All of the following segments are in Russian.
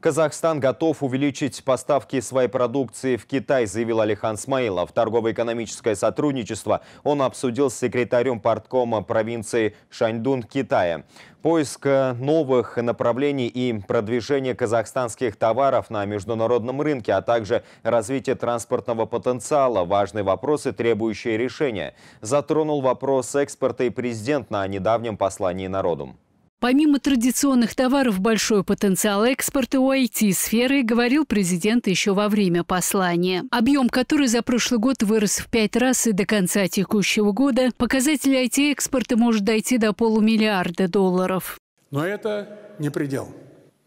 Казахстан готов увеличить поставки своей продукции в Китай, заявил Алихан Смаилов. Торгово-экономическое сотрудничество он обсудил с секретарем парткома провинции Шаньдун Китая. Поиск э, новых направлений и продвижение казахстанских товаров на международном рынке, а также развитие транспортного потенциала – важные вопросы, требующие решения. Затронул вопрос экспорта и президент на недавнем послании народу. Помимо традиционных товаров, большой потенциал экспорта у IT-сферы, говорил президент еще во время послания. Объем, который за прошлый год вырос в пять раз и до конца текущего года, показатель IT-экспорта может дойти до полумиллиарда долларов. Но это не предел.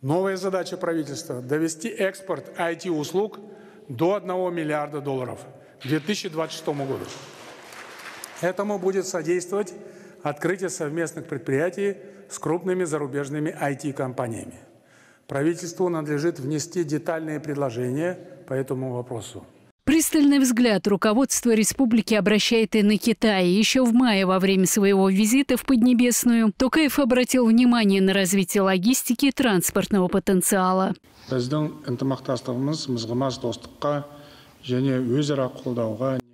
Новая задача правительства – довести экспорт IT-услуг до 1 миллиарда долларов к 2026 году. Этому будет содействовать открытие совместных предприятий с крупными зарубежными IT-компаниями. Правительству надлежит внести детальные предложения по этому вопросу. Пристальный взгляд руководство республики обращает и на Китай. Еще в мае во время своего визита в Поднебесную Токаев обратил внимание на развитие логистики и транспортного потенциала.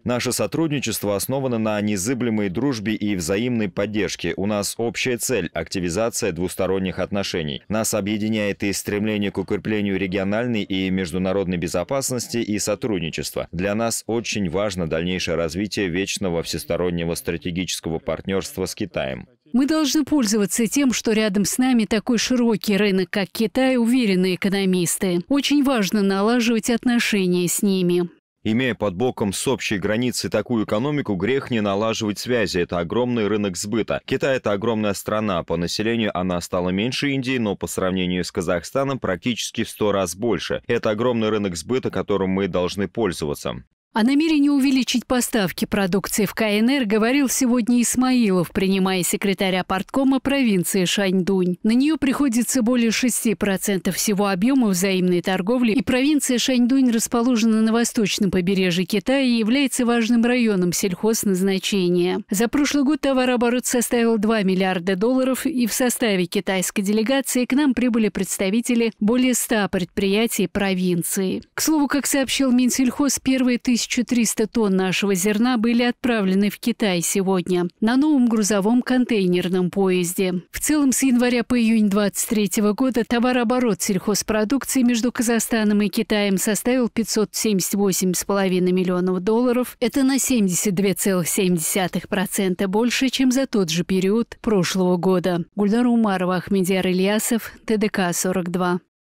Наше сотрудничество основано на незыблемой дружбе и взаимной поддержке. У нас общая цель – активизация двусторонних отношений. Нас объединяет и стремление к укреплению региональной и международной безопасности и сотрудничества. Для нас очень важно дальнейшее развитие вечного всестороннего стратегического партнерства с Китаем. Мы должны пользоваться тем, что рядом с нами такой широкий рынок, как Китай, уверены экономисты. Очень важно налаживать отношения с ними. Имея под боком с общей границей такую экономику, грех не налаживать связи. Это огромный рынок сбыта. Китай – это огромная страна. По населению она стала меньше Индии, но по сравнению с Казахстаном практически в сто раз больше. Это огромный рынок сбыта, которым мы должны пользоваться. О намерении увеличить поставки продукции в КНР говорил сегодня Исмаилов, принимая секретаря парткома провинции Шаньдунь. На нее приходится более 6% всего объема взаимной торговли, и провинция Шаньдунь расположена на восточном побережье Китая и является важным районом сельхозназначения. За прошлый год товарооборот составил 2 миллиарда долларов, и в составе китайской делегации к нам прибыли представители более 100 предприятий провинции. К слову, как сообщил Минсельхоз, первые тысячи 1300 тонн нашего зерна были отправлены в Китай сегодня на новом грузовом контейнерном поезде. В целом с января по июнь 2023 года товарооборот сельхозпродукции между Казахстаном и Китаем составил 578,5 миллионов долларов. Это на 72,7% больше, чем за тот же период прошлого года. Гульнар Умарова, Ахмедиар Ильясов, ТДК 42.